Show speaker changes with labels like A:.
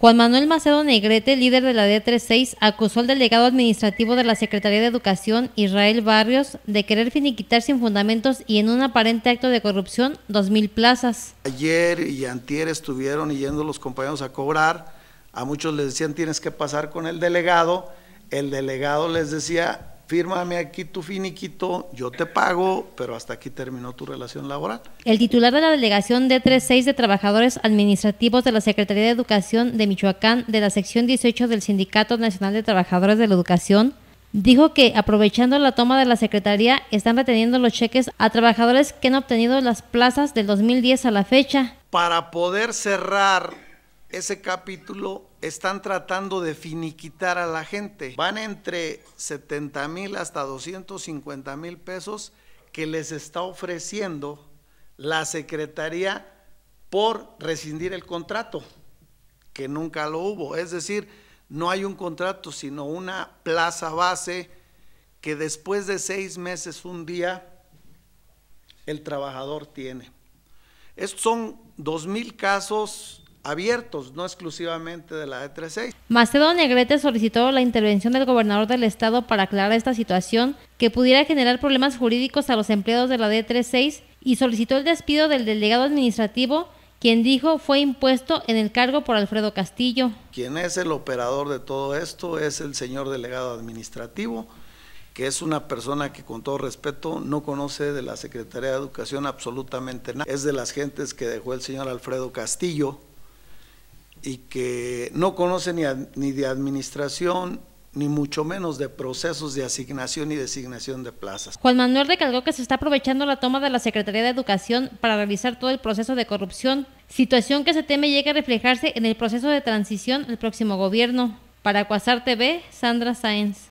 A: Juan Manuel Macedo Negrete, líder de la D36, acusó al delegado administrativo de la Secretaría de Educación, Israel Barrios, de querer finiquitar sin fundamentos y en un aparente acto de corrupción 2.000 plazas.
B: Ayer y antier estuvieron yendo los compañeros a cobrar, a muchos les decían tienes que pasar con el delegado, el delegado les decía fírmame aquí tu finiquito, yo te pago, pero hasta aquí terminó tu relación laboral.
A: El titular de la delegación D36 de trabajadores administrativos de la Secretaría de Educación de Michoacán, de la sección 18 del Sindicato Nacional de Trabajadores de la Educación, dijo que aprovechando la toma de la Secretaría están reteniendo los cheques a trabajadores que han obtenido las plazas del 2010 a la fecha.
B: Para poder cerrar ese capítulo están tratando de finiquitar a la gente. Van entre 70 mil hasta 250 mil pesos que les está ofreciendo la Secretaría por rescindir el contrato, que nunca lo hubo. Es decir, no hay un contrato, sino una plaza base que después de seis meses, un día, el trabajador tiene. Estos son mil casos abiertos, no exclusivamente de la d e 36
A: Macedo Negrete solicitó la intervención del gobernador del estado para aclarar esta situación que pudiera generar problemas jurídicos a los empleados de la D36 y solicitó el despido del delegado administrativo quien dijo fue impuesto en el cargo por Alfredo Castillo.
B: Quien es el operador de todo esto es el señor delegado administrativo, que es una persona que con todo respeto no conoce de la Secretaría de Educación absolutamente nada. Es de las gentes que dejó el señor Alfredo Castillo y que no conoce ni, de administración ni mucho menos de procesos de asignación y designación de plazas.
A: Juan Manuel recalcó que se está aprovechando la toma de la Secretaría de Educación para realizar todo el proceso de corrupción, situación que se teme llegue a reflejarse en el proceso de transición del próximo gobierno. Para Cuasar TV, Sandra Sáenz.